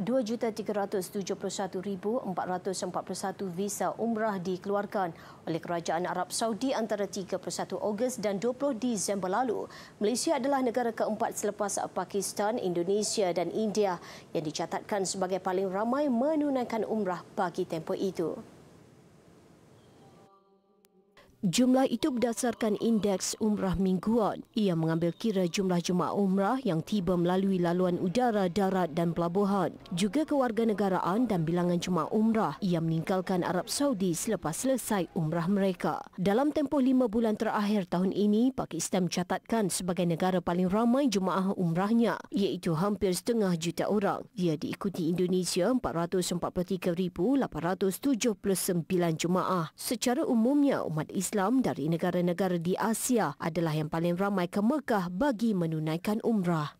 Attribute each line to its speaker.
Speaker 1: 2,371,441 visa umrah dikeluarkan oleh Kerajaan Arab Saudi antara 31 Ogos dan 20 Disember lalu. Malaysia adalah negara keempat selepas Pakistan, Indonesia dan India yang dicatatkan sebagai paling ramai menunaikan umrah bagi tempoh itu. Jumlah itu berdasarkan indeks umrah mingguan. Ia mengambil kira jumlah jemaah umrah yang tiba melalui laluan udara, darat dan pelabuhan. Juga kewarganegaraan dan bilangan jemaah umrah yang meninggalkan Arab Saudi selepas selesai umrah mereka. Dalam tempoh lima bulan terakhir tahun ini, Pakistan mencatatkan sebagai negara paling ramai jemaah umrahnya, iaitu hampir setengah juta orang. Ia diikuti Indonesia 443,879 jemaah. Secara umumnya, umat Islam Islam dari negara-negara di Asia adalah yang paling ramai ke
Speaker 2: Mekah bagi menunaikan umrah.